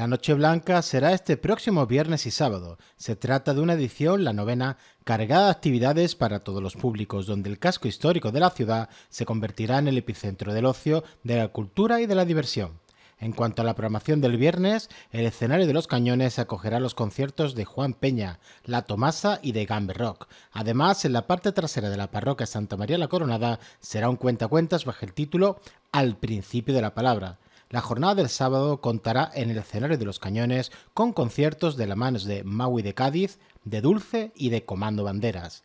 La Noche Blanca será este próximo viernes y sábado. Se trata de una edición, la novena, cargada de actividades para todos los públicos, donde el casco histórico de la ciudad se convertirá en el epicentro del ocio, de la cultura y de la diversión. En cuanto a la programación del viernes, el escenario de los cañones acogerá los conciertos de Juan Peña, La Tomasa y de Gamber Rock. Además, en la parte trasera de la parroquia Santa María la Coronada será un cuentas bajo el título Al principio de la palabra la jornada del sábado contará en el escenario de los cañones con conciertos de la manos de Maui de Cádiz, de Dulce y de Comando Banderas.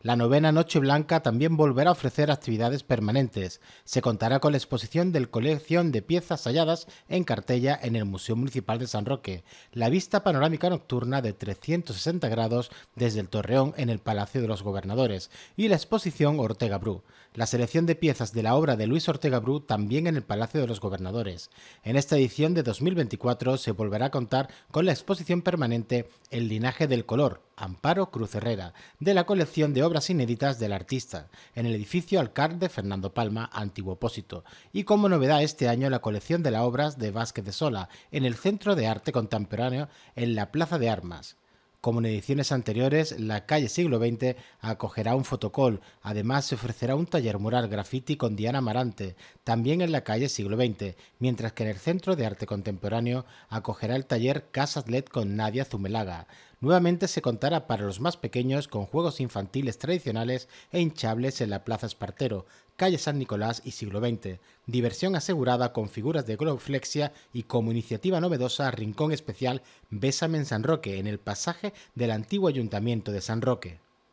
La novena Noche Blanca también volverá a ofrecer actividades permanentes. Se contará con la exposición del colección de piezas halladas en cartella en el Museo Municipal de San Roque, la vista panorámica nocturna de 360 grados desde el Torreón en el Palacio de los Gobernadores y la exposición Ortega Bru. La selección de piezas de la obra de Luis Ortega Bru también en el Palacio de los Gobernadores. En esta edición de 2024 se volverá a contar con la exposición permanente El linaje del color, Amparo Cruz Herrera, de la colección de obras inéditas del artista, en el edificio Alcar de Fernando Palma, antiguo Opósito... y como novedad este año la colección de las obras de Vázquez de Sola, en el Centro de Arte Contemporáneo, en la Plaza de Armas. Como en ediciones anteriores, la calle siglo XX acogerá un fotocol Además, se ofrecerá un taller mural graffiti con Diana Marante, también en la calle siglo XX, mientras que en el Centro de Arte Contemporáneo acogerá el taller Casas LED con Nadia Zumelaga nuevamente se contará para los más pequeños con juegos infantiles tradicionales e hinchables en la Plaza Espartero, calle San Nicolás y siglo XX, diversión asegurada con figuras de Globflexia y como iniciativa novedosa Rincón Especial Bésame en San Roque, en el pasaje del antiguo Ayuntamiento de San Roque.